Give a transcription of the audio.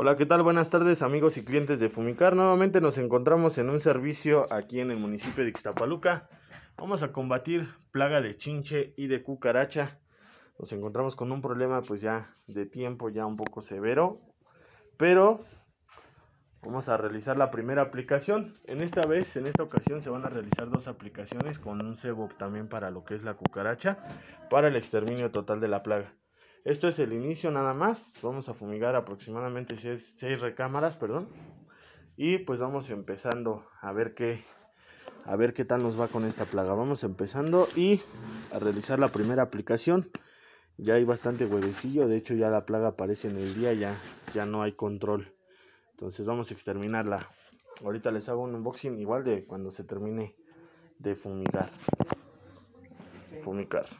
Hola, ¿qué tal? Buenas tardes amigos y clientes de Fumicar. Nuevamente nos encontramos en un servicio aquí en el municipio de Ixtapaluca. Vamos a combatir plaga de chinche y de cucaracha. Nos encontramos con un problema pues ya de tiempo ya un poco severo. Pero vamos a realizar la primera aplicación. En esta vez, en esta ocasión se van a realizar dos aplicaciones con un cebo también para lo que es la cucaracha. Para el exterminio total de la plaga. Esto es el inicio nada más. Vamos a fumigar aproximadamente 6 recámaras, perdón. Y pues vamos empezando a ver qué a ver qué tal nos va con esta plaga. Vamos empezando y a realizar la primera aplicación. Ya hay bastante huevecillo, de hecho ya la plaga aparece en el día, ya ya no hay control. Entonces vamos a exterminarla. Ahorita les hago un unboxing igual de cuando se termine de fumigar. Fumigar.